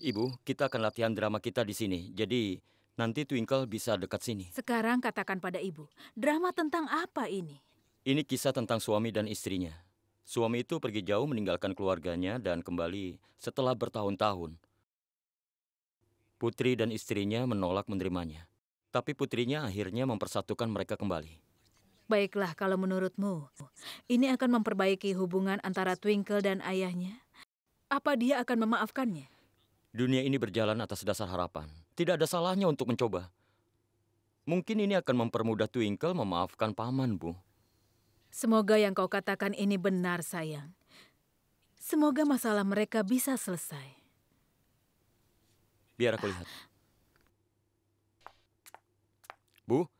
Ibu, kita akan latihan drama kita di sini. Jadi nanti Twinkle bisa dekat sini. Sekarang katakan pada ibu, drama tentang apa ini? Ini kisah tentang suami dan istrinya. Suami itu pergi jauh meninggalkan keluarganya dan kembali setelah bertahun-tahun. Putri dan istrinya menolak menerimanya. Tapi putrinya akhirnya mempersatukan mereka kembali. Baiklah kalau menurutmu, ini akan memperbaiki hubungan antara Twinkle dan ayahnya. Apa dia akan memaafkannya? Dunia ini berjalan atas dasar harapan. Tidak ada salahnya untuk mencoba. Mungkin ini akan mempermudah Twinkle memaafkan paman, Bu. Semoga yang kau katakan ini benar, sayang. Semoga masalah mereka bisa selesai. Biar aku lihat. Bu,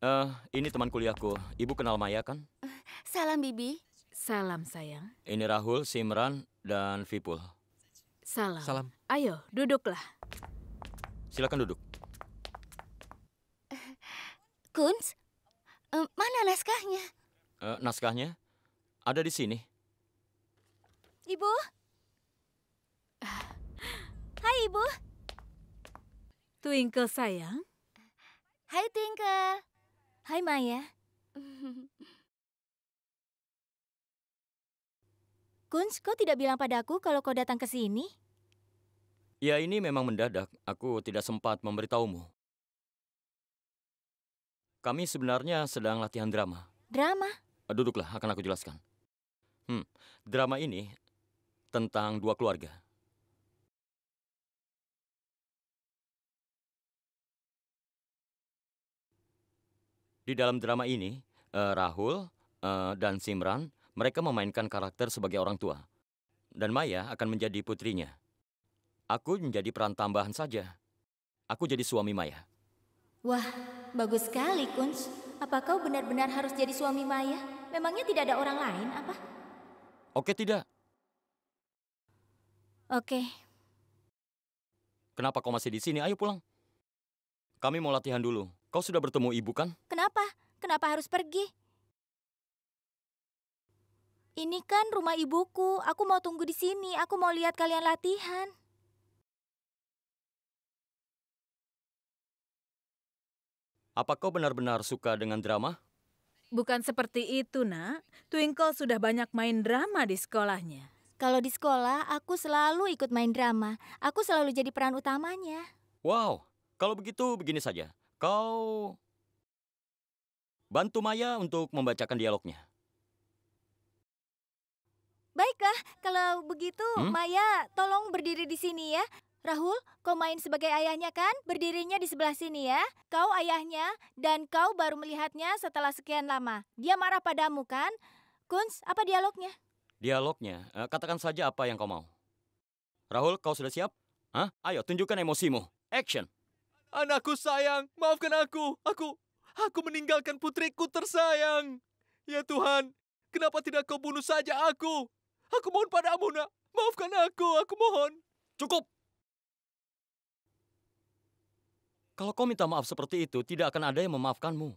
uh, ini teman kuliahku. Ibu kenal Maya, kan? Salam, Bibi. Salam, sayang. Ini Rahul, Simran, dan Vipul. Salam. Salam. Ayo, duduklah. Silakan duduk. Kunz, eh, mana naskahnya? Uh, naskahnya ada di sini. Ibu. Hai, Ibu. Twinkle, sayang. Hai, Twinkle. Hai, Maya. Kunz, kau tidak bilang padaku kalau kau datang ke sini? Ya ini memang mendadak, aku tidak sempat memberitahumu. Kami sebenarnya sedang latihan drama. Drama? Eh, duduklah, akan aku jelaskan. Hmm, drama ini tentang dua keluarga. Di dalam drama ini, uh, Rahul uh, dan Simran, mereka memainkan karakter sebagai orang tua. Dan Maya akan menjadi putrinya. Aku menjadi peran tambahan saja. Aku jadi suami Maya. Wah, bagus sekali, Kunz. Apa kau benar-benar harus jadi suami Maya? Memangnya tidak ada orang lain, apa? Oke, tidak. Oke. Kenapa kau masih di sini? Ayo pulang. Kami mau latihan dulu. Kau sudah bertemu ibu, kan? Kenapa? Kenapa harus pergi? Ini kan rumah ibuku. Aku mau tunggu di sini. Aku mau lihat kalian latihan. Apa kau benar-benar suka dengan drama? Bukan seperti itu, nak. Twinkle sudah banyak main drama di sekolahnya. Kalau di sekolah, aku selalu ikut main drama. Aku selalu jadi peran utamanya. Wow, kalau begitu begini saja. Kau bantu Maya untuk membacakan dialognya. Baiklah, kalau begitu hmm? Maya tolong berdiri di sini ya. Rahul, kau main sebagai ayahnya kan? Berdirinya di sebelah sini ya. Kau ayahnya dan kau baru melihatnya setelah sekian lama. Dia marah padamu kan? Kunz, apa dialognya? Dialognya? Eh, katakan saja apa yang kau mau. Rahul, kau sudah siap? Hah? Ayo, tunjukkan emosimu. Action! Anakku sayang, maafkan aku. Aku, aku meninggalkan putriku tersayang. Ya Tuhan, kenapa tidak kau bunuh saja aku? Aku mohon padamu, nak. Maafkan aku, aku mohon. Cukup. Kalau kau minta maaf seperti itu, tidak akan ada yang memaafkanmu.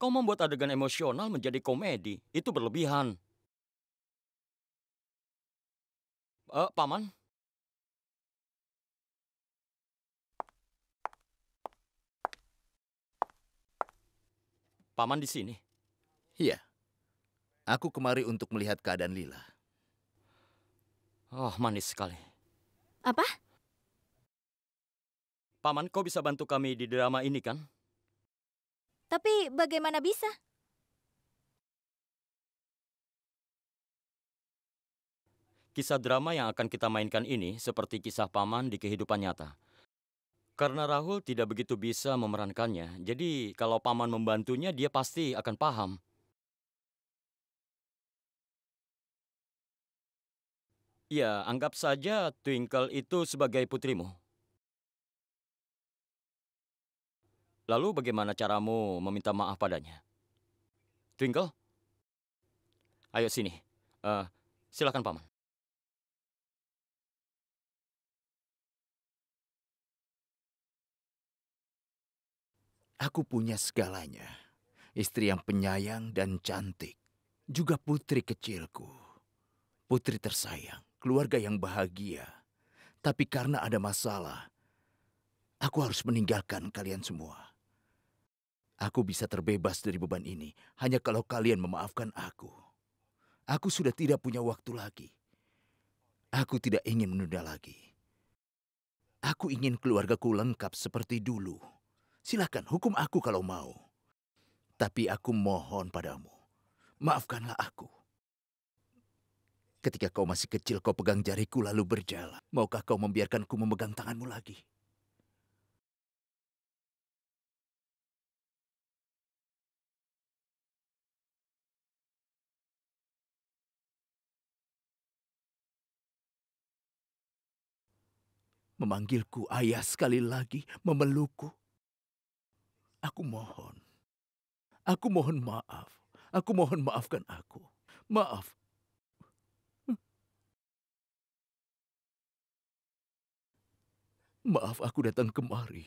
Kau membuat adegan emosional menjadi komedi. Itu berlebihan. Uh, Paman? Paman di sini? Iya. Aku kemari untuk melihat keadaan Lila. Oh, manis sekali. Apa? Paman, kau bisa bantu kami di drama ini kan? Tapi bagaimana bisa? Kisah drama yang akan kita mainkan ini seperti kisah paman di kehidupan nyata. Karena Rahul tidak begitu bisa memerankannya, jadi kalau paman membantunya dia pasti akan paham. Ya, anggap saja Twinkle itu sebagai putrimu. Lalu bagaimana caramu meminta maaf padanya? Twinkle? Ayo sini. Uh, silakan paman. Aku punya segalanya. Istri yang penyayang dan cantik. Juga putri kecilku. Putri tersayang, keluarga yang bahagia. Tapi karena ada masalah, aku harus meninggalkan kalian semua. Aku bisa terbebas dari beban ini hanya kalau kalian memaafkan aku. Aku sudah tidak punya waktu lagi. Aku tidak ingin menunda lagi. Aku ingin keluargaku lengkap seperti dulu. Silakan hukum aku kalau mau. Tapi aku mohon padamu, maafkanlah aku. Ketika kau masih kecil, kau pegang jariku lalu berjalan. Maukah kau membiarkanku memegang tanganmu lagi? memanggilku ayah sekali lagi, memelukku. Aku mohon. Aku mohon maaf. Aku mohon maafkan aku. Maaf. Maaf aku datang kemari.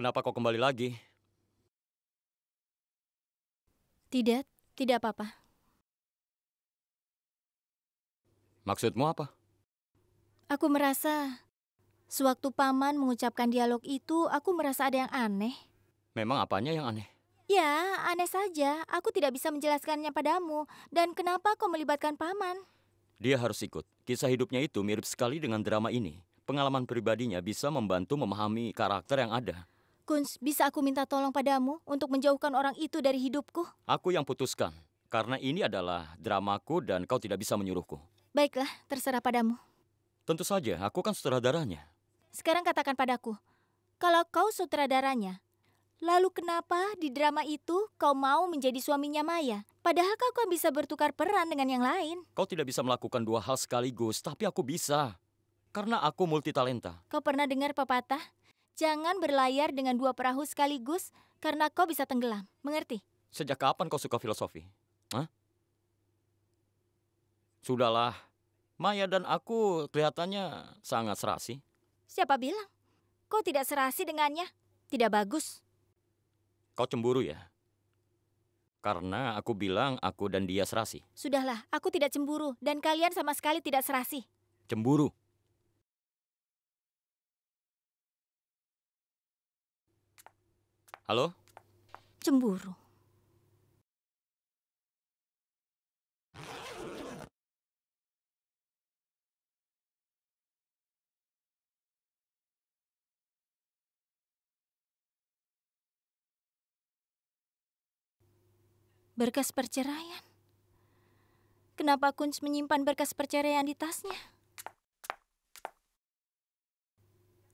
Kenapa kau kembali lagi? Tidak, tidak apa-apa. Maksudmu apa? Aku merasa sewaktu paman mengucapkan dialog itu, aku merasa ada yang aneh. Memang apanya yang aneh? Ya, aneh saja. Aku tidak bisa menjelaskannya padamu. Dan kenapa kau melibatkan paman? Dia harus ikut. Kisah hidupnya itu mirip sekali dengan drama ini. Pengalaman pribadinya bisa membantu memahami karakter yang ada. Kunz, bisa aku minta tolong padamu untuk menjauhkan orang itu dari hidupku? Aku yang putuskan, karena ini adalah dramaku dan kau tidak bisa menyuruhku. Baiklah, terserah padamu. Tentu saja, aku kan sutradaranya. Sekarang katakan padaku, kalau kau sutradaranya, lalu kenapa di drama itu kau mau menjadi suaminya Maya? Padahal kau kan bisa bertukar peran dengan yang lain. Kau tidak bisa melakukan dua hal sekaligus, tapi aku bisa. Karena aku multitalenta. Kau pernah dengar pepatah, Jangan berlayar dengan dua perahu sekaligus karena kau bisa tenggelam. Mengerti? Sejak kapan kau suka filosofi? Hah? Sudahlah. Maya dan aku kelihatannya sangat serasi. Siapa bilang? Kau tidak serasi dengannya. Tidak bagus. Kau cemburu ya? Karena aku bilang aku dan dia serasi. Sudahlah, aku tidak cemburu dan kalian sama sekali tidak serasi. Cemburu? Halo? Cemburu. Berkas perceraian. Kenapa Kunz menyimpan berkas perceraian di tasnya?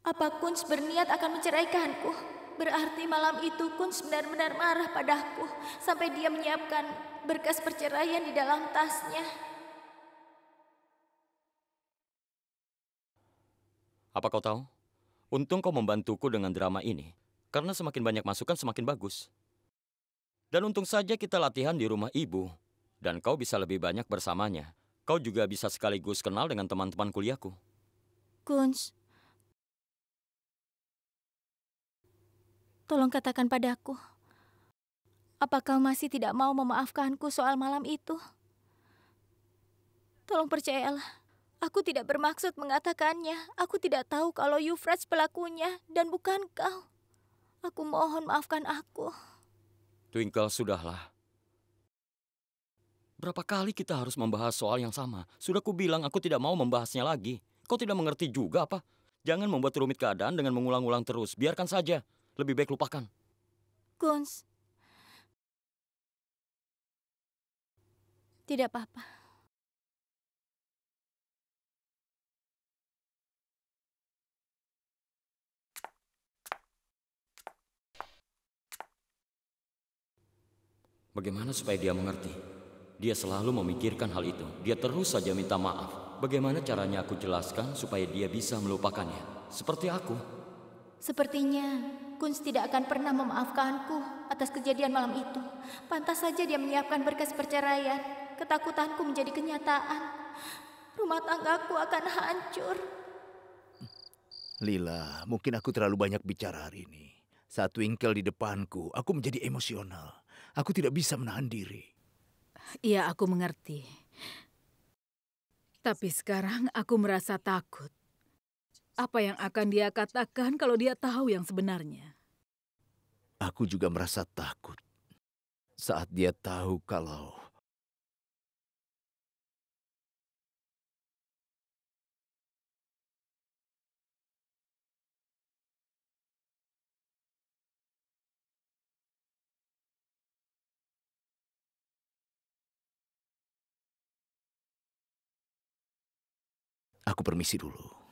Apa Kunz berniat akan menceraikanku? Berarti malam itu Kunz benar-benar marah padaku sampai dia menyiapkan berkas perceraian di dalam tasnya. Apa kau tahu? Untung kau membantuku dengan drama ini, karena semakin banyak masukan semakin bagus. Dan untung saja kita latihan di rumah ibu, dan kau bisa lebih banyak bersamanya. Kau juga bisa sekaligus kenal dengan teman-teman kuliahku. Kunz, Tolong katakan padaku, apakah masih tidak mau memaafkanku soal malam itu? Tolong percayalah, aku tidak bermaksud mengatakannya. Aku tidak tahu kalau Yufrats pelakunya dan bukan kau. Aku mohon maafkan aku. Twinkle, sudahlah. Berapa kali kita harus membahas soal yang sama? Sudah kubilang aku tidak mau membahasnya lagi. Kau tidak mengerti juga apa? Jangan membuat rumit keadaan dengan mengulang-ulang terus. Biarkan saja. Lebih baik lupakan. Guns. Tidak apa-apa. Bagaimana supaya dia mengerti? Dia selalu memikirkan hal itu. Dia terus saja minta maaf. Bagaimana caranya aku jelaskan supaya dia bisa melupakannya? Seperti aku. Sepertinya Kunz tidak akan pernah memaafkanku atas kejadian malam itu. Pantas saja dia menyiapkan berkas perceraian. Ketakutanku menjadi kenyataan. Rumah tanggaku akan hancur. Lila, mungkin aku terlalu banyak bicara hari ini. Saat Winkle di depanku, aku menjadi emosional. Aku tidak bisa menahan diri. Iya, aku mengerti. Tapi sekarang aku merasa takut. Apa yang akan dia katakan kalau dia tahu yang sebenarnya? Aku juga merasa takut saat dia tahu kalau... Aku permisi dulu.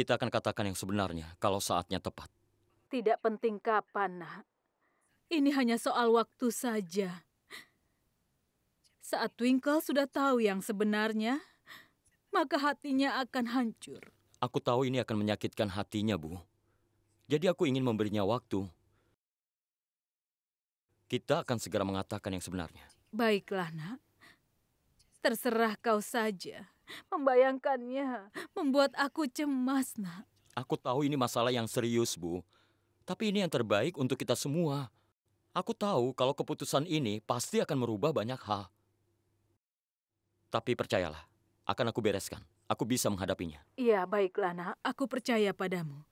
Kita akan katakan yang sebenarnya kalau saatnya tepat. Tidak penting kapan, nak. Ini hanya soal waktu saja. Saat Twinkle sudah tahu yang sebenarnya, maka hatinya akan hancur. Aku tahu ini akan menyakitkan hatinya, Bu. Jadi aku ingin memberinya waktu. Kita akan segera mengatakan yang sebenarnya. Baiklah, nak. Terserah kau saja. Membayangkannya membuat aku cemas, nak. Aku tahu ini masalah yang serius, Bu. Tapi ini yang terbaik untuk kita semua. Aku tahu kalau keputusan ini pasti akan merubah banyak hal. Tapi percayalah, akan aku bereskan. Aku bisa menghadapinya. Iya, baiklah, nak. Aku percaya padamu.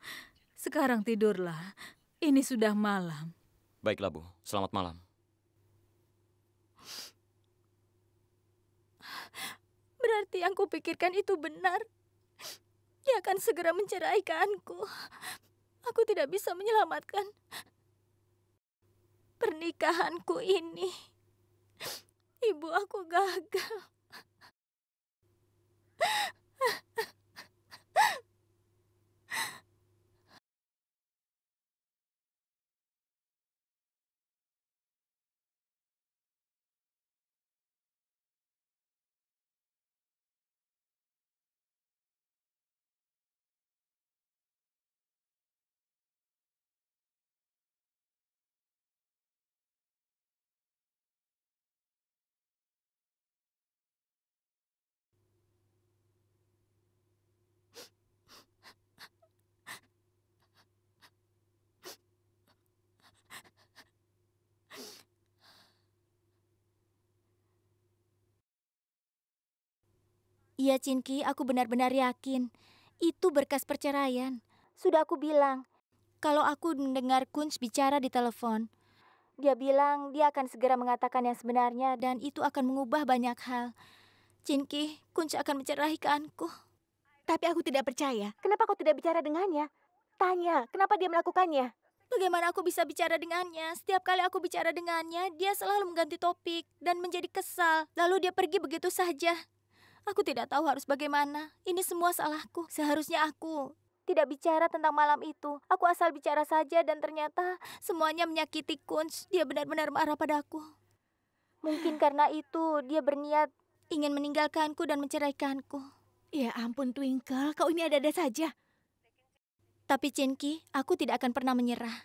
Sekarang tidurlah. Ini sudah malam. Baiklah, Bu. Selamat malam. Berarti yang kupikirkan itu benar. Dia akan segera menceraikanku. Aku tidak bisa menyelamatkan pernikahanku ini. Ibu aku gagal. Iya, Cinki, aku benar-benar yakin. Itu berkas perceraian. Sudah aku bilang, kalau aku mendengar Kunz bicara di telepon. Dia bilang dia akan segera mengatakan yang sebenarnya dan itu akan mengubah banyak hal. Cinki, Kunz akan menceraikanku. Tapi aku tidak percaya. Kenapa kau tidak bicara dengannya? Tanya, kenapa dia melakukannya? Bagaimana aku bisa bicara dengannya? Setiap kali aku bicara dengannya, dia selalu mengganti topik dan menjadi kesal. Lalu dia pergi begitu saja. Aku tidak tahu harus bagaimana. Ini semua salahku. Seharusnya aku tidak bicara tentang malam itu. Aku asal bicara saja dan ternyata semuanya menyakiti Kunz. Dia benar-benar marah padaku. Mungkin karena itu dia berniat ingin meninggalkanku dan menceraikanku. Ya ampun Twinkle, kau ini ada-ada saja. Tapi Cinki, aku tidak akan pernah menyerah.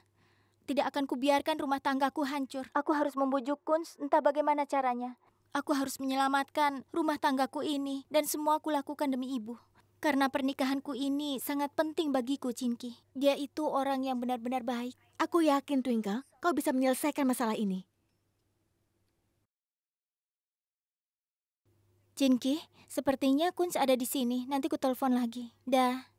Tidak akan kubiarkan rumah tanggaku hancur. Aku harus membujuk Kunz entah bagaimana caranya. Aku harus menyelamatkan rumah tanggaku ini dan semua aku lakukan demi ibu. Karena pernikahanku ini sangat penting bagiku, Cinki. Dia itu orang yang benar-benar baik. Aku yakin, Twinkle, kau bisa menyelesaikan masalah ini. Cinki, sepertinya Kunz ada di sini. Nanti ku telepon lagi. Dah.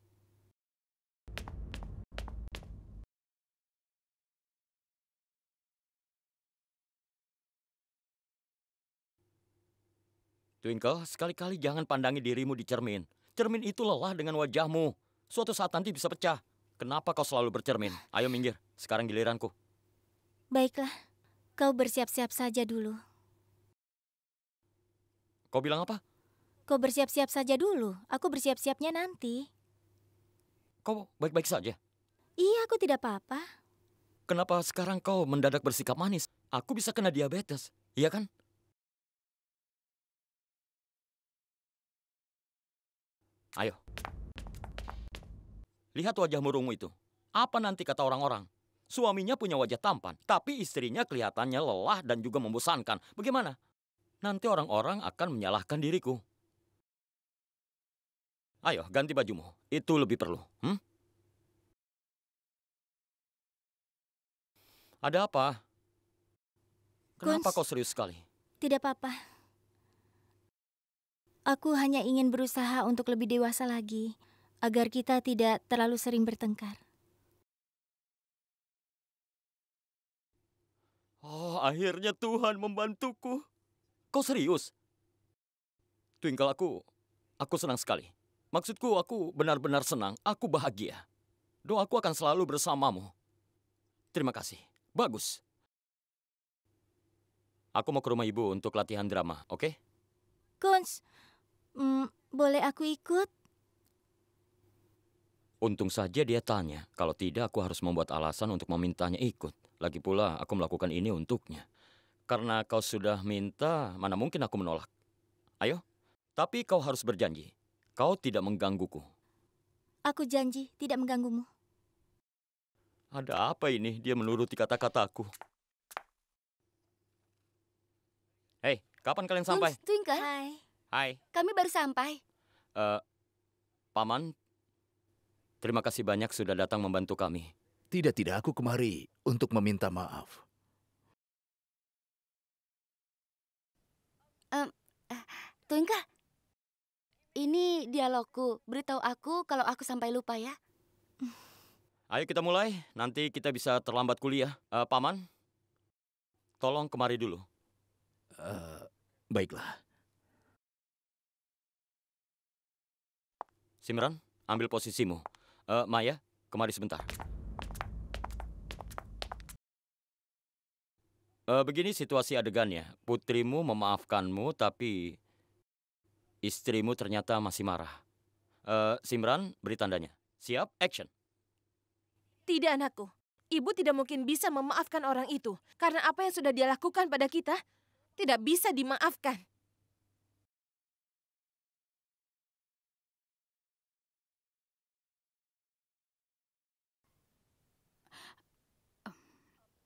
Twinkle, sekali-kali jangan pandangi dirimu di cermin. Cermin itu lelah dengan wajahmu. Suatu saat nanti bisa pecah. Kenapa kau selalu bercermin? Ayo minggir, sekarang giliranku. Baiklah, kau bersiap-siap saja dulu. Kau bilang apa? Kau bersiap-siap saja dulu, aku bersiap-siapnya nanti. Kau baik-baik saja? Iya, aku tidak apa-apa. Kenapa sekarang kau mendadak bersikap manis? Aku bisa kena diabetes, iya kan? Ayo. Lihat wajah murungmu itu. Apa nanti kata orang-orang? Suaminya punya wajah tampan, tapi istrinya kelihatannya lelah dan juga membosankan. Bagaimana? Nanti orang-orang akan menyalahkan diriku. Ayo, ganti bajumu. Itu lebih perlu. Hmm? Ada apa? Kenapa Kunz, kau serius sekali? Tidak apa-apa. Aku hanya ingin berusaha untuk lebih dewasa lagi, agar kita tidak terlalu sering bertengkar. Oh, akhirnya Tuhan membantuku. Kau serius? Twinkle aku, aku senang sekali. Maksudku, aku benar-benar senang. Aku bahagia. Doaku akan selalu bersamamu. Terima kasih. Bagus. Aku mau ke rumah ibu untuk latihan drama, oke? Okay? Kunz, Hmm, boleh aku ikut? Untung saja dia tanya. Kalau tidak, aku harus membuat alasan untuk memintanya ikut. Lagi pula, aku melakukan ini untuknya. Karena kau sudah minta, mana mungkin aku menolak. Ayo, tapi kau harus berjanji. Kau tidak menggangguku. Aku janji tidak mengganggumu. Ada apa ini? Dia menuruti kata-kataku. Hei, kapan kalian sampai? Hai. Hai. Kami baru sampai. Uh, Paman, terima kasih banyak sudah datang membantu kami. Tidak, tidak. Aku kemari untuk meminta maaf. Um, uh, eh, Tuinka, ini dialogku. Beritahu aku kalau aku sampai lupa ya. Ayo kita mulai. Nanti kita bisa terlambat kuliah. Uh, Paman, tolong kemari dulu. Uh, baiklah. Simran, ambil posisimu. Uh, Maya, kemari sebentar. Uh, begini situasi adegannya. Putrimu memaafkanmu, tapi istrimu ternyata masih marah. Uh, Simran, beri tandanya. Siap, action. Tidak, anakku. Ibu tidak mungkin bisa memaafkan orang itu. Karena apa yang sudah dia lakukan pada kita, tidak bisa dimaafkan.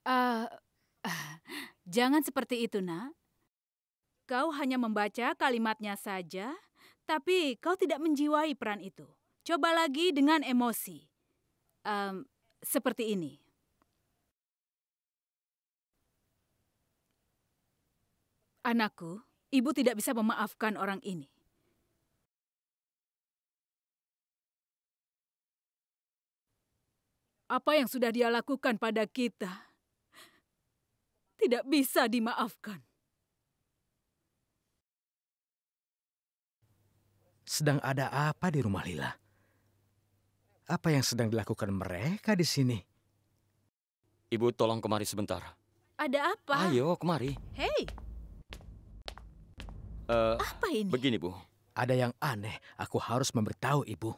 Uh, uh, jangan seperti itu, nak. Kau hanya membaca kalimatnya saja, tapi kau tidak menjiwai peran itu. Coba lagi dengan emosi. Um, seperti ini. Anakku, ibu tidak bisa memaafkan orang ini. Apa yang sudah dia lakukan pada kita? tidak bisa dimaafkan. Sedang ada apa di rumah Lila? Apa yang sedang dilakukan mereka di sini? Ibu tolong kemari sebentar. Ada apa? Ayo kemari. Hei. Uh, apa ini? Begini Bu. Ada yang aneh. Aku harus memberitahu Ibu.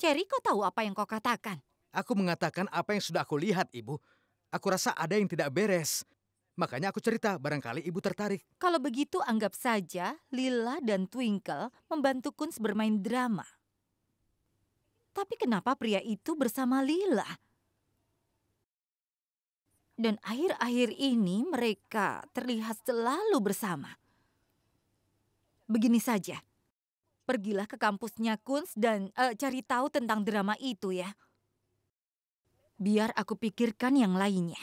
Cherry, kau tahu apa yang kau katakan? Aku mengatakan apa yang sudah aku lihat, Ibu. Aku rasa ada yang tidak beres. Makanya aku cerita, barangkali ibu tertarik. Kalau begitu anggap saja Lila dan Twinkle membantu Kunz bermain drama. Tapi kenapa pria itu bersama Lila? Dan akhir-akhir ini mereka terlihat selalu bersama. Begini saja, pergilah ke kampusnya Kunz dan uh, cari tahu tentang drama itu ya. Biar aku pikirkan yang lainnya.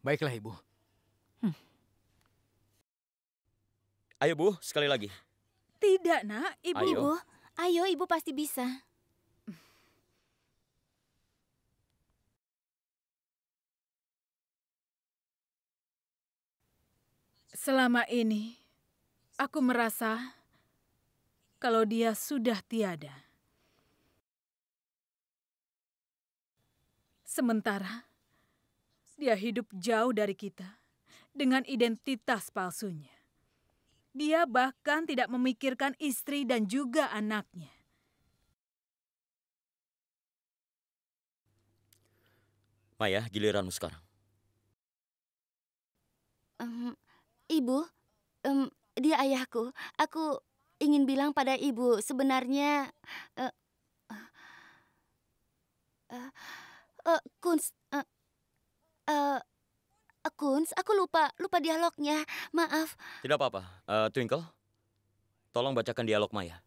Baiklah, Ibu. Hmm. Ayo, Bu, sekali lagi. Tidak, nak. Ibu. Ayo. Ibu, ayo, Ibu pasti bisa. Selama ini, aku merasa kalau dia sudah tiada. Sementara dia hidup jauh dari kita dengan identitas palsunya. Dia bahkan tidak memikirkan istri dan juga anaknya. Maya, giliranmu sekarang. Um, ibu, um, dia ayahku. Aku ingin bilang pada ibu, sebenarnya... Uh, uh, uh uh, Kunz, uh, uh, Kunz, aku lupa, lupa dialognya. Maaf. Tidak apa-apa. Uh, Twinkle, tolong bacakan dialog Maya.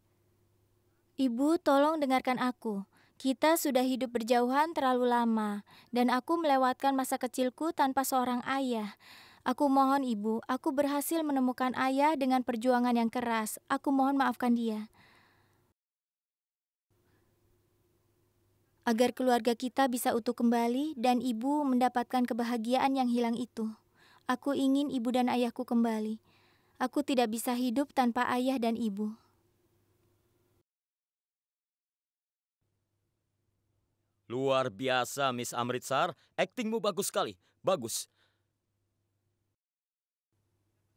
Ibu, tolong dengarkan aku. Kita sudah hidup berjauhan terlalu lama, dan aku melewatkan masa kecilku tanpa seorang ayah. Aku mohon ibu, aku berhasil menemukan ayah dengan perjuangan yang keras. Aku mohon maafkan dia. agar keluarga kita bisa utuh kembali dan ibu mendapatkan kebahagiaan yang hilang itu. Aku ingin ibu dan ayahku kembali. Aku tidak bisa hidup tanpa ayah dan ibu. Luar biasa, Miss Amritsar. Aktingmu bagus sekali. Bagus.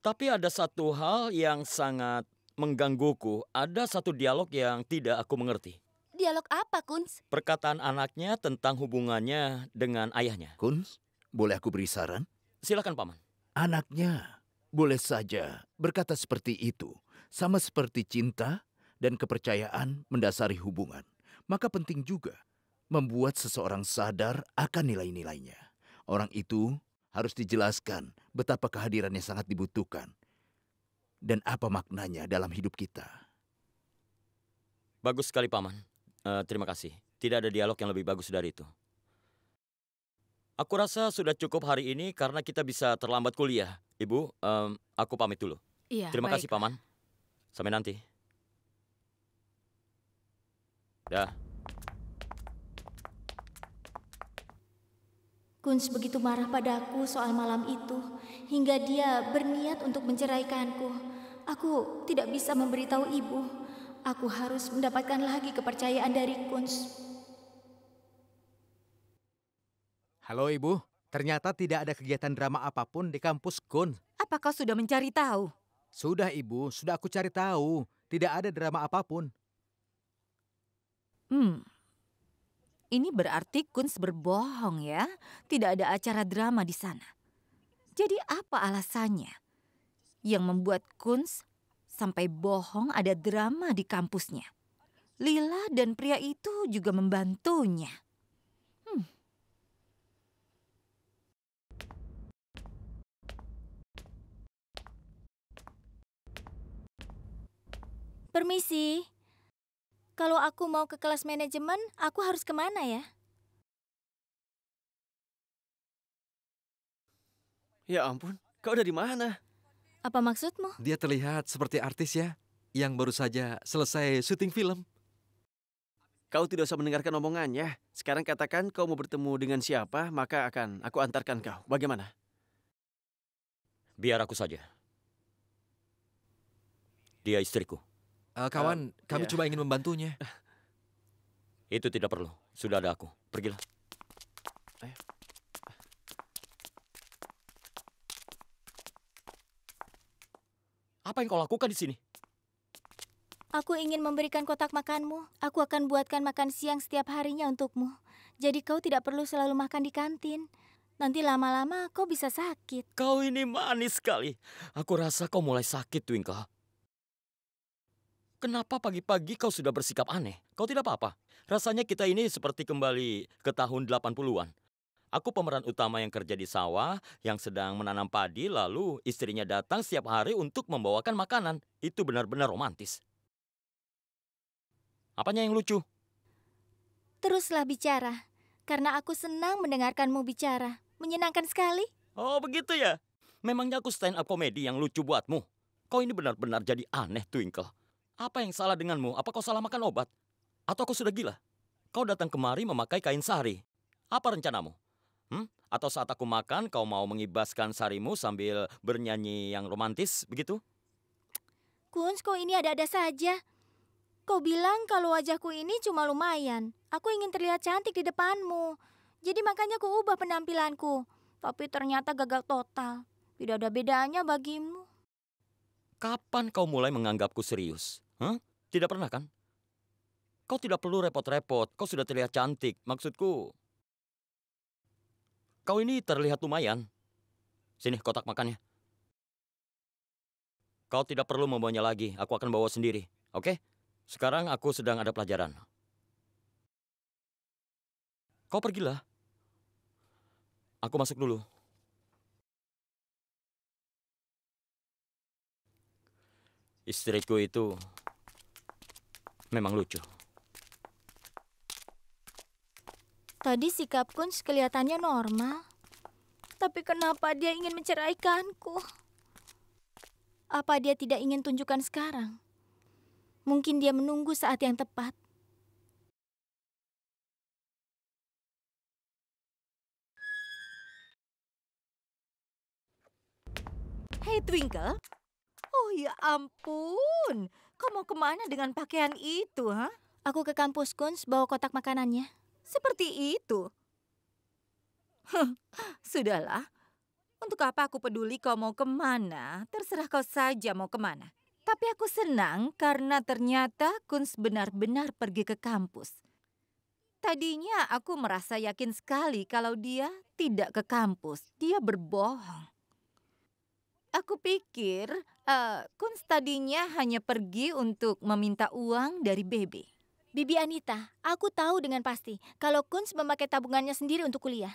Tapi ada satu hal yang sangat menggangguku. Ada satu dialog yang tidak aku mengerti. Dialog apa, Kunz? Perkataan anaknya tentang hubungannya dengan ayahnya. Kunz, boleh aku beri saran? Silakan, Paman. Anaknya boleh saja berkata seperti itu, sama seperti cinta dan kepercayaan mendasari hubungan. Maka penting juga membuat seseorang sadar akan nilai-nilainya. Orang itu harus dijelaskan betapa kehadirannya sangat dibutuhkan dan apa maknanya dalam hidup kita. Bagus sekali, Paman. Uh, terima kasih. Tidak ada dialog yang lebih bagus dari itu. Aku rasa sudah cukup hari ini karena kita bisa terlambat kuliah. Ibu, um, aku pamit dulu. Iya, Terima baik. kasih, Paman. Sampai nanti. Dah. Kunz begitu marah padaku soal malam itu hingga dia berniat untuk menceraikanku. Aku tidak bisa memberitahu ibu. Aku harus mendapatkan lagi kepercayaan dari Kunz. Halo Ibu, ternyata tidak ada kegiatan drama apapun di kampus Kunz. Apakah sudah mencari tahu? Sudah Ibu, sudah aku cari tahu. Tidak ada drama apapun. Hmm, ini berarti Kunz berbohong ya. Tidak ada acara drama di sana. Jadi apa alasannya yang membuat Kunz sampai bohong ada drama di kampusnya. Lila dan pria itu juga membantunya. Hmm. Permisi, kalau aku mau ke kelas manajemen, aku harus kemana ya? Ya ampun, kau dari mana? Apa maksudmu? Dia terlihat seperti artis ya, yang baru saja selesai syuting film. Kau tidak usah mendengarkan omongannya. Sekarang katakan kau mau bertemu dengan siapa, maka akan aku antarkan kau. Bagaimana? Biar aku saja. Dia istriku. Uh, kawan, uh, kami iya. cuma ingin membantunya. Itu tidak perlu. Sudah ada aku. Pergilah. Ayo. Eh. Apa yang kau lakukan di sini? Aku ingin memberikan kotak makanmu. Aku akan buatkan makan siang setiap harinya untukmu. Jadi kau tidak perlu selalu makan di kantin. Nanti lama-lama kau bisa sakit. Kau ini manis sekali. Aku rasa kau mulai sakit, Twinkle. Kenapa pagi-pagi kau sudah bersikap aneh? Kau tidak apa-apa. Rasanya kita ini seperti kembali ke tahun 80-an. Aku pemeran utama yang kerja di sawah, yang sedang menanam padi, lalu istrinya datang setiap hari untuk membawakan makanan. Itu benar-benar romantis. Apanya yang lucu? Teruslah bicara, karena aku senang mendengarkanmu bicara. Menyenangkan sekali. Oh, begitu ya? Memangnya aku stand up komedi yang lucu buatmu? Kau ini benar-benar jadi aneh, Twinkle. Apa yang salah denganmu? Apa kau salah makan obat? Atau kau sudah gila? Kau datang kemari memakai kain sari. Apa rencanamu? Hmm? Atau saat aku makan, kau mau mengibaskan sarimu sambil bernyanyi yang romantis, begitu? Kunz, kau ini ada-ada saja. Kau bilang kalau wajahku ini cuma lumayan. Aku ingin terlihat cantik di depanmu. Jadi makanya ku ubah penampilanku. Tapi ternyata gagal total. Tidak ada bedanya bagimu. Kapan kau mulai menganggapku serius? Hah? Tidak pernah kan? Kau tidak perlu repot-repot. Kau sudah terlihat cantik. Maksudku, Kau ini terlihat lumayan. Sini kotak makannya. Kau tidak perlu membawanya lagi, aku akan bawa sendiri, oke? Okay? Sekarang aku sedang ada pelajaran. Kau pergilah. Aku masuk dulu. Istriku itu memang lucu. Tadi sikap Kunz kelihatannya normal. Tapi kenapa dia ingin menceraikanku? Apa dia tidak ingin tunjukkan sekarang? Mungkin dia menunggu saat yang tepat. Hei Twinkle, oh ya ampun, kau mau kemana dengan pakaian itu, ha? Aku ke kampus Kunz bawa kotak makanannya. Seperti itu. Sudahlah. Untuk apa aku peduli kau mau kemana? Terserah kau saja mau kemana. Tapi aku senang karena ternyata Kunz benar-benar pergi ke kampus. Tadinya aku merasa yakin sekali kalau dia tidak ke kampus. Dia berbohong. Aku pikir uh, Kunz tadinya hanya pergi untuk meminta uang dari Bebe. Bibi Anita, aku tahu dengan pasti kalau Kunz memakai tabungannya sendiri untuk kuliah.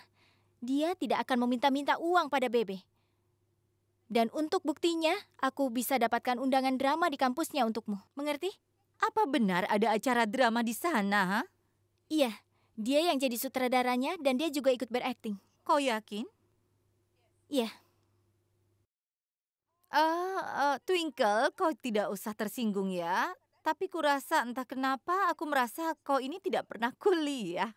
Dia tidak akan meminta-minta uang pada Bebe. Dan untuk buktinya, aku bisa dapatkan undangan drama di kampusnya untukmu. Mengerti? Apa benar ada acara drama di sana? Ha? Iya, dia yang jadi sutradaranya dan dia juga ikut berakting. Kau yakin? Iya. Uh, uh, Twinkle, kau tidak usah tersinggung ya. Tapi kurasa entah kenapa aku merasa kau ini tidak pernah kuliah.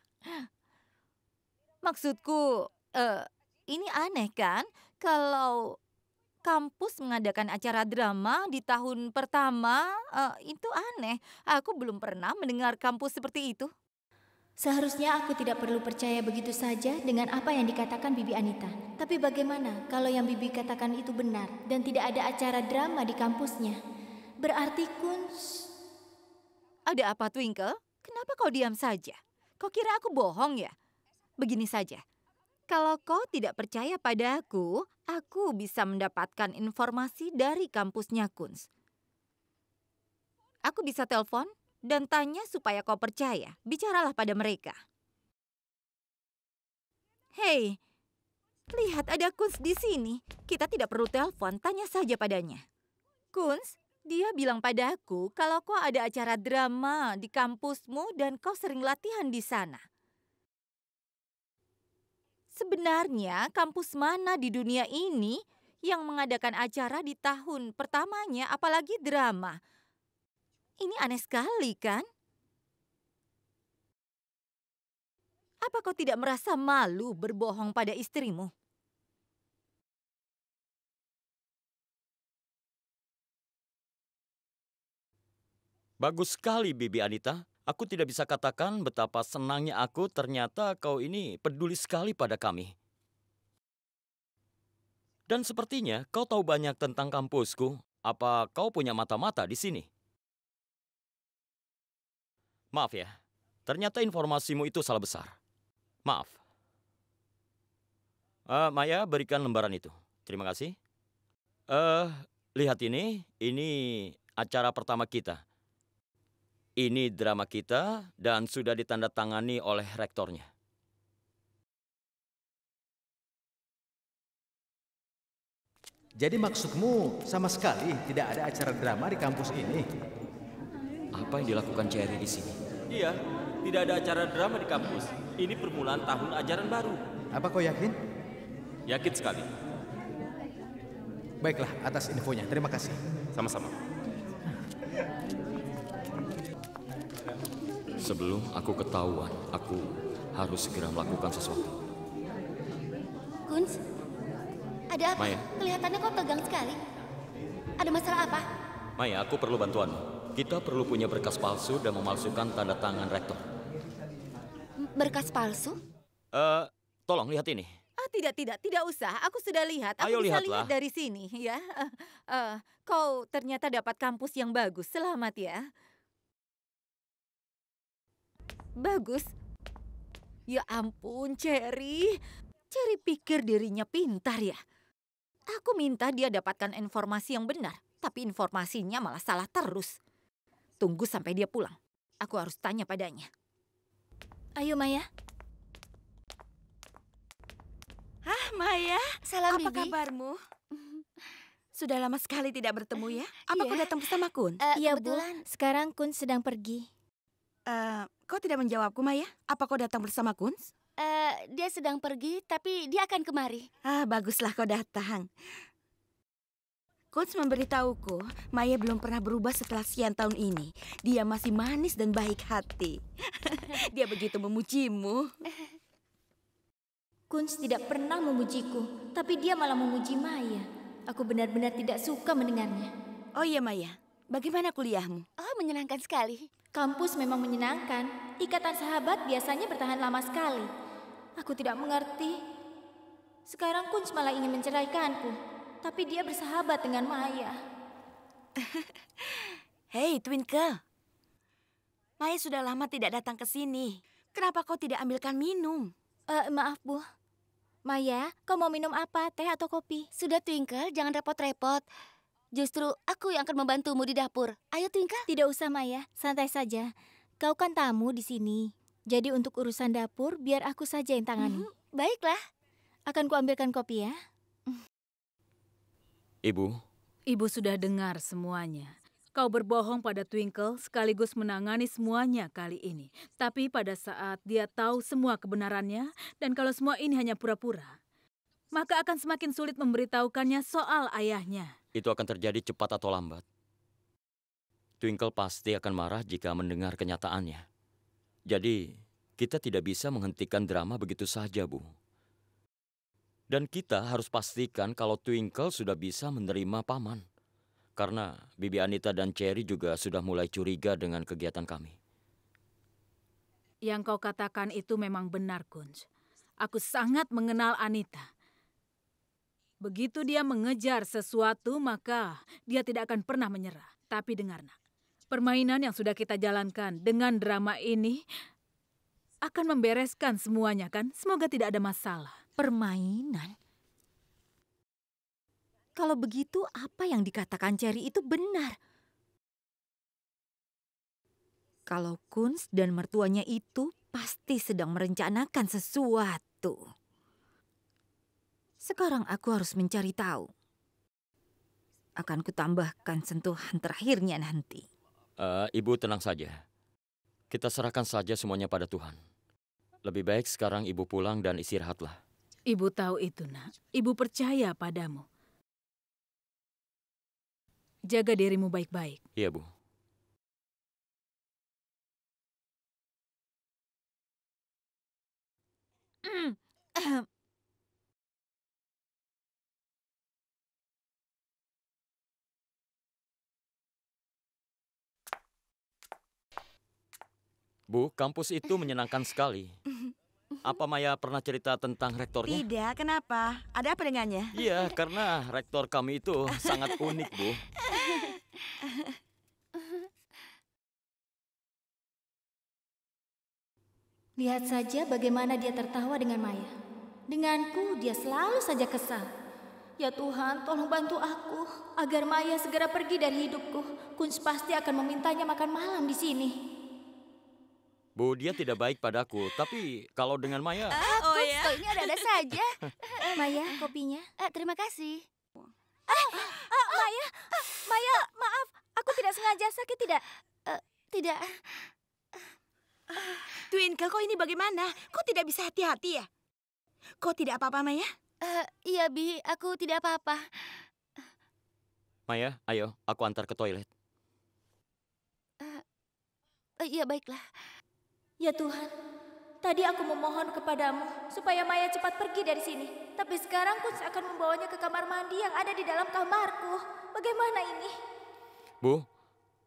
Maksudku, uh, ini aneh kan? Kalau kampus mengadakan acara drama di tahun pertama, uh, itu aneh. Aku belum pernah mendengar kampus seperti itu. Seharusnya aku tidak perlu percaya begitu saja dengan apa yang dikatakan Bibi Anita. Tapi bagaimana kalau yang Bibi katakan itu benar dan tidak ada acara drama di kampusnya? Berarti kunst... Ada apa Twinkle? Kenapa kau diam saja? Kau kira aku bohong ya? Begini saja. Kalau kau tidak percaya padaku, aku bisa mendapatkan informasi dari kampusnya Kunz. Aku bisa telepon dan tanya supaya kau percaya. Bicaralah pada mereka. Hei, lihat ada Kunz di sini. Kita tidak perlu telepon, tanya saja padanya. Kunz, dia bilang padaku kalau kau ada acara drama di kampusmu dan kau sering latihan di sana. Sebenarnya kampus mana di dunia ini yang mengadakan acara di tahun pertamanya apalagi drama? Ini aneh sekali kan? Apa kau tidak merasa malu berbohong pada istrimu? Bagus sekali, Bibi Anita. Aku tidak bisa katakan betapa senangnya aku ternyata kau ini peduli sekali pada kami. Dan sepertinya kau tahu banyak tentang kampusku. Apa kau punya mata-mata di sini? Maaf ya, ternyata informasimu itu salah besar. Maaf. Uh, Maya, berikan lembaran itu. Terima kasih. Uh, lihat ini, ini acara pertama kita. Ini drama kita dan sudah ditandatangani oleh rektornya. Jadi maksudmu sama sekali tidak ada acara drama di kampus ini? Apa yang dilakukan Cherry di sini? Iya, tidak ada acara drama di kampus. Ini permulaan tahun ajaran baru. Apa kau yakin? Yakin sekali. Baiklah, atas infonya. Terima kasih. Sama-sama. Sebelum aku ketahuan, aku harus segera melakukan sesuatu. Kunz, ada apa? Maya. Kelihatannya kau tegang sekali. Ada masalah apa? Maya, aku perlu bantuanmu. Kita perlu punya berkas palsu dan memalsukan tanda tangan rektor. Berkas palsu? Eh, uh, tolong lihat ini. Ah, tidak, tidak, tidak usah. Aku sudah lihat. Aku Ayo bisa lihatlah. lihat dari sini, ya. Uh, uh, kau ternyata dapat kampus yang bagus. Selamat ya. Bagus. Ya ampun, Cherry. Cherry pikir dirinya pintar ya. Aku minta dia dapatkan informasi yang benar, tapi informasinya malah salah terus. Tunggu sampai dia pulang. Aku harus tanya padanya. Ayo, Maya. Ah, Maya. Salam, Apa Bibi. kabarmu? Sudah lama sekali tidak bertemu ya. Iya. Apa yeah. kau datang bersama Kun? Uh, iya, Bu. Sekarang Kun sedang pergi. Uh, kau tidak menjawabku, Maya? Apa kau datang bersama Kunz? Uh, dia sedang pergi, tapi dia akan kemari. Ah, baguslah kau datang. Kunz memberitahuku, Maya belum pernah berubah setelah sekian tahun ini. Dia masih manis dan baik hati. dia begitu memujimu. Kunz tidak pernah memujiku, tapi dia malah memuji Maya. Aku benar-benar tidak suka mendengarnya. Oh iya, Maya. Bagaimana kuliahmu? Oh, menyenangkan sekali. Kampus memang menyenangkan. Ikatan sahabat biasanya bertahan lama sekali. Aku tidak mengerti. Sekarang Kunz malah ingin menceraikanku. Tapi dia bersahabat dengan Maya. Hei, Twinkle. Maya sudah lama tidak datang ke sini. Kenapa kau tidak ambilkan minum? Uh, maaf, Bu. Maya, kau mau minum apa? Teh atau kopi? Sudah, Twinkle. Jangan repot-repot. Justru aku yang akan membantumu di dapur. Ayo, Tingkah. Tidak usah, Maya. Santai saja. Kau kan tamu di sini. Jadi untuk urusan dapur, biar aku saja yang tangani. Mm -hmm. Baiklah. Akan kuambilkan kopi ya. Ibu. Ibu sudah dengar semuanya. Kau berbohong pada Twinkle sekaligus menangani semuanya kali ini. Tapi pada saat dia tahu semua kebenarannya dan kalau semua ini hanya pura-pura, maka akan semakin sulit memberitahukannya soal ayahnya. Itu akan terjadi cepat atau lambat. Twinkle pasti akan marah jika mendengar kenyataannya. Jadi, kita tidak bisa menghentikan drama begitu saja, Bu. Dan kita harus pastikan kalau Twinkle sudah bisa menerima paman. Karena Bibi Anita dan Cherry juga sudah mulai curiga dengan kegiatan kami. Yang kau katakan itu memang benar, Kunz. Aku sangat mengenal Anita. Begitu dia mengejar sesuatu, maka dia tidak akan pernah menyerah. Tapi dengar, nak. Permainan yang sudah kita jalankan dengan drama ini akan membereskan semuanya, kan? Semoga tidak ada masalah. Permainan? Kalau begitu, apa yang dikatakan Cherry itu benar. Kalau Kunz dan mertuanya itu pasti sedang merencanakan sesuatu. Sekarang aku harus mencari tahu. Akan kutambahkan sentuhan terakhirnya nanti. Uh, ibu tenang saja. Kita serahkan saja semuanya pada Tuhan. Lebih baik sekarang ibu pulang dan istirahatlah. Ibu tahu itu, nak. Ibu percaya padamu. Jaga dirimu baik-baik. Iya, Bu. Mm. Bu, kampus itu menyenangkan sekali. Apa Maya pernah cerita tentang rektornya? Tidak, kenapa? Ada apa dengannya? Iya, karena rektor kami itu sangat unik, Bu. Lihat saja bagaimana dia tertawa dengan Maya. Denganku, dia selalu saja kesal. Ya Tuhan, tolong bantu aku agar Maya segera pergi dari hidupku. Kunz pasti akan memintanya makan malam di sini. Bu, dia tidak baik padaku, tapi kalau dengan Maya... Uh, oh ya? Kok ini ada-ada saja. Maya, eh, kopinya. Uh, terima kasih. Uh, uh, Maya, uh, Maya, maaf. Aku tidak sengaja sakit, tidak? Uh, tidak. Twinkle, kok ini bagaimana? Kok tidak bisa hati-hati ya? Kok tidak apa-apa, Maya? Uh, iya, Bi. Aku tidak apa-apa. Maya, ayo. Aku antar ke toilet. Uh, uh, iya, baiklah. Ya Tuhan, tadi aku memohon kepadamu supaya Maya cepat pergi dari sini. Tapi sekarang Kunz akan membawanya ke kamar mandi yang ada di dalam kamarku. Bagaimana ini? Bu,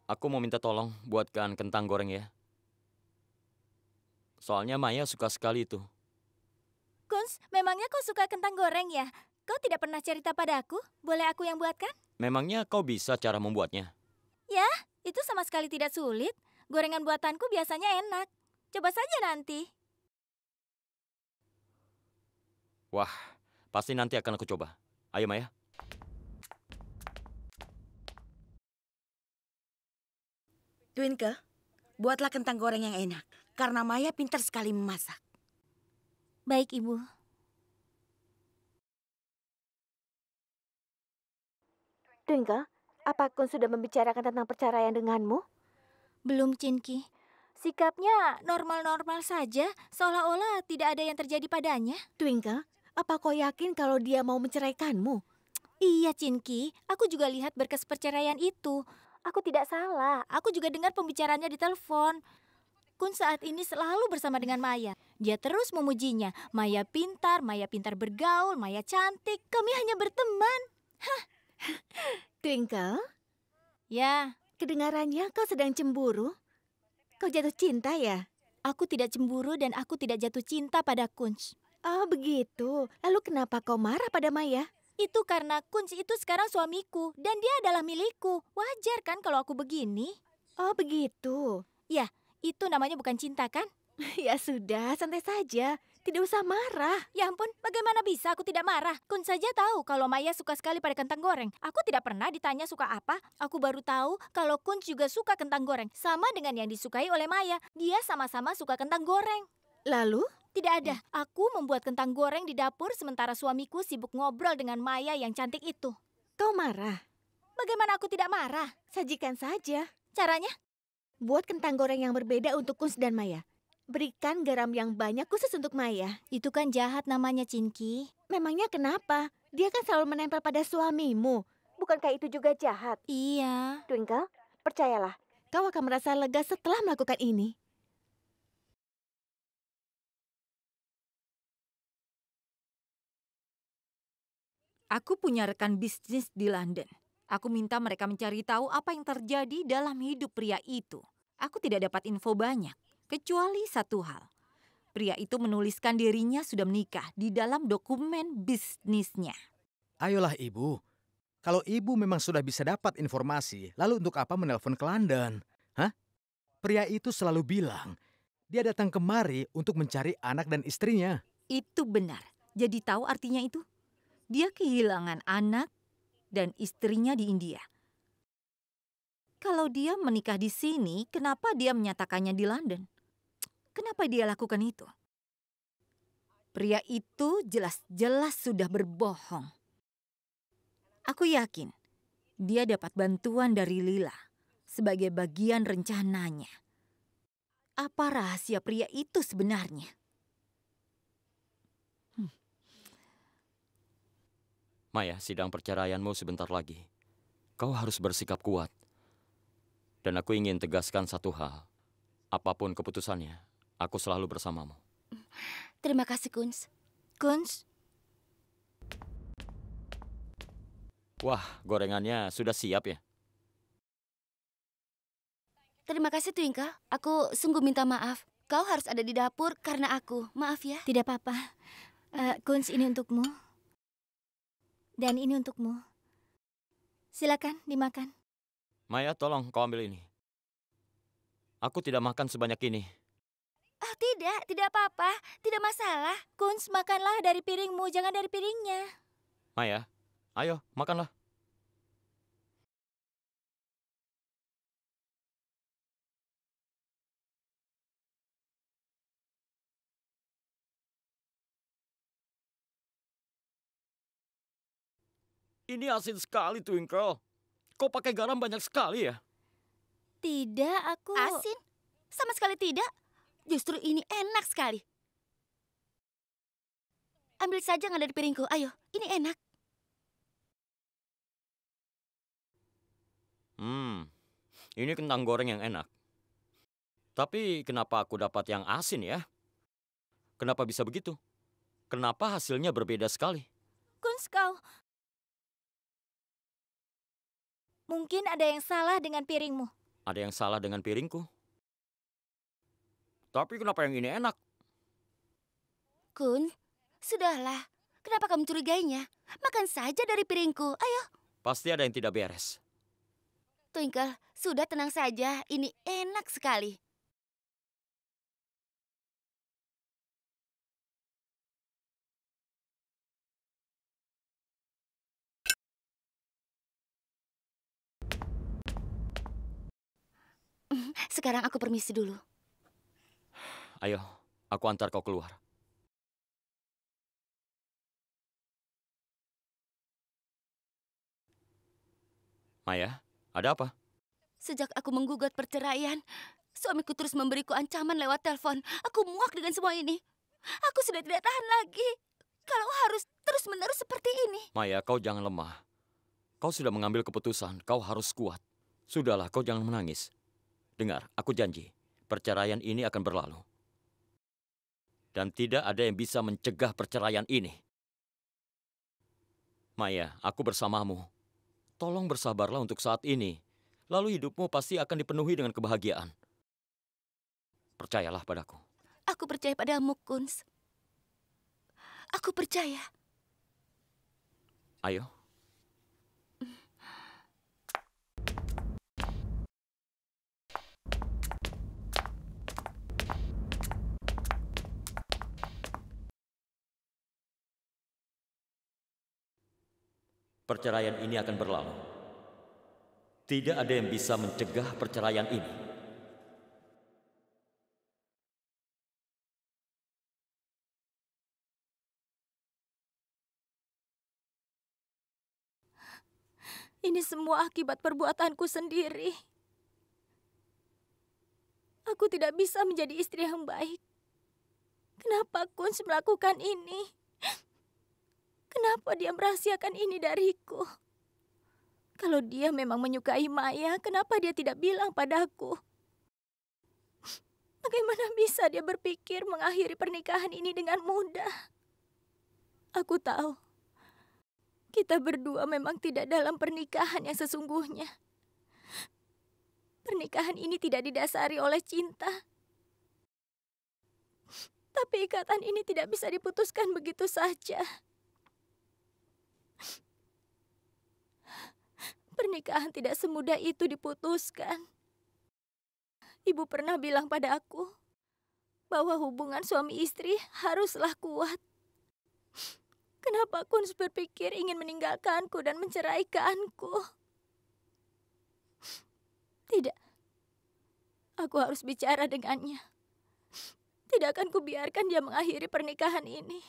aku mau minta tolong buatkan kentang goreng ya. Soalnya Maya suka sekali itu. Kunz, memangnya kau suka kentang goreng ya? Kau tidak pernah cerita padaku. Boleh aku yang buatkan? Memangnya kau bisa cara membuatnya? Ya, itu sama sekali tidak sulit. Gorengan buatanku biasanya enak. Coba saja nanti. Wah, pasti nanti akan aku coba. Ayo Maya. Twinke, buatlah kentang goreng yang enak. Karena Maya pintar sekali memasak. Baik, Ibu. Twinkle, apa Kun sudah membicarakan tentang perceraian denganmu? Belum, Cinki. Sikapnya normal-normal saja, seolah-olah tidak ada yang terjadi padanya. Twinkle, apa kau yakin kalau dia mau menceraikanmu? Iya, Cinki. Aku juga lihat berkas perceraian itu. Aku tidak salah. Aku juga dengar pembicaranya di telepon. Kun saat ini selalu bersama dengan Maya. Dia terus memujinya. Maya pintar, Maya pintar bergaul, Maya cantik. Kami hanya berteman. Hah. Twinkle? Ya? Kedengarannya kau sedang cemburu. Kau jatuh cinta ya? Aku tidak cemburu dan aku tidak jatuh cinta pada Kunz. Oh begitu. Lalu kenapa kau marah pada Maya? Itu karena Kunz itu sekarang suamiku dan dia adalah milikku. Wajar kan kalau aku begini? Oh begitu. Ya, itu namanya bukan cinta kan? ya sudah, santai saja. Tidak usah marah. Ya ampun, bagaimana bisa aku tidak marah? Kun saja tahu kalau Maya suka sekali pada kentang goreng. Aku tidak pernah ditanya suka apa. Aku baru tahu kalau Kun juga suka kentang goreng. Sama dengan yang disukai oleh Maya. Dia sama-sama suka kentang goreng. Lalu? Tidak ada. Aku membuat kentang goreng di dapur sementara suamiku sibuk ngobrol dengan Maya yang cantik itu. Kau marah? Bagaimana aku tidak marah? Sajikan saja. Caranya? Buat kentang goreng yang berbeda untuk Kun dan Maya berikan garam yang banyak khusus untuk Maya. Itu kan jahat namanya, Cinki. Memangnya kenapa? Dia kan selalu menempel pada suamimu. Bukankah itu juga jahat? Iya. Twinkle, percayalah. Kau akan merasa lega setelah melakukan ini. Aku punya rekan bisnis di London. Aku minta mereka mencari tahu apa yang terjadi dalam hidup pria itu. Aku tidak dapat info banyak. Kecuali satu hal. Pria itu menuliskan dirinya sudah menikah di dalam dokumen bisnisnya. Ayolah ibu, kalau ibu memang sudah bisa dapat informasi, lalu untuk apa menelpon ke London? Hah? Pria itu selalu bilang, dia datang kemari untuk mencari anak dan istrinya. Itu benar. Jadi tahu artinya itu? Dia kehilangan anak dan istrinya di India. Kalau dia menikah di sini, kenapa dia menyatakannya di London? Kenapa dia lakukan itu? Pria itu jelas-jelas sudah berbohong. Aku yakin dia dapat bantuan dari Lila sebagai bagian rencananya. Apa rahasia pria itu sebenarnya? Hmm. Maya, sidang perceraianmu sebentar lagi. Kau harus bersikap kuat. Dan aku ingin tegaskan satu hal. Apapun keputusannya, Aku selalu bersamamu. Terima kasih, Kunz. Kunz? Wah, gorengannya sudah siap ya? Terima kasih, Twinka. Aku sungguh minta maaf. Kau harus ada di dapur karena aku. Maaf ya. Tidak apa-apa. Uh, Kunz, ini untukmu. Dan ini untukmu. Silakan dimakan. Maya, tolong kau ambil ini. Aku tidak makan sebanyak ini. Oh, tidak, tidak apa-apa. Tidak masalah. Kunz, makanlah dari piringmu, jangan dari piringnya. Maya, ayo, makanlah. Ini asin sekali, Twinkle. Kau pakai garam banyak sekali ya? Tidak, aku... Asin? Sama sekali tidak. Justru ini enak sekali. Ambil saja yang ada di piringku. Ayo, ini enak. Hmm, ini kentang goreng yang enak. Tapi kenapa aku dapat yang asin ya? Kenapa bisa begitu? Kenapa hasilnya berbeda sekali? kau Mungkin ada yang salah dengan piringmu. Ada yang salah dengan piringku? Tapi kenapa yang ini enak? Kun, sudahlah. Kenapa kamu curigainya? Makan saja dari piringku, ayo. Pasti ada yang tidak beres. Twinkle, sudah tenang saja. Ini enak sekali. Sekarang aku permisi dulu. Ayo, aku antar kau keluar. Maya, ada apa? Sejak aku menggugat perceraian, suamiku terus memberiku ancaman lewat telepon. Aku muak dengan semua ini. Aku sudah tidak tahan lagi. Kalau harus terus-menerus seperti ini. Maya, kau jangan lemah. Kau sudah mengambil keputusan, kau harus kuat. Sudahlah, kau jangan menangis. Dengar, aku janji, perceraian ini akan berlalu. Dan tidak ada yang bisa mencegah perceraian ini. Maya, aku bersamamu. Tolong bersabarlah untuk saat ini. Lalu hidupmu pasti akan dipenuhi dengan kebahagiaan. Percayalah padaku. Aku percaya padamu, Kunz. Aku percaya. Ayo. perceraian ini akan berlalu. Tidak ada yang bisa mencegah perceraian ini. Ini semua akibat perbuatanku sendiri. Aku tidak bisa menjadi istri yang baik. Kenapa Kunz melakukan ini? Kenapa dia merahasiakan ini dariku? Kalau dia memang menyukai Maya, kenapa dia tidak bilang padaku? Bagaimana bisa dia berpikir mengakhiri pernikahan ini dengan mudah? Aku tahu. Kita berdua memang tidak dalam pernikahan yang sesungguhnya. Pernikahan ini tidak didasari oleh cinta. Tapi ikatan ini tidak bisa diputuskan begitu saja. Pernikahan tidak semudah itu diputuskan. Ibu pernah bilang pada aku bahwa hubungan suami istri haruslah kuat. Kenapa Kunz berpikir ingin meninggalkanku dan menceraikanku? Tidak. Aku harus bicara dengannya. Tidak akan kubiarkan dia mengakhiri pernikahan ini.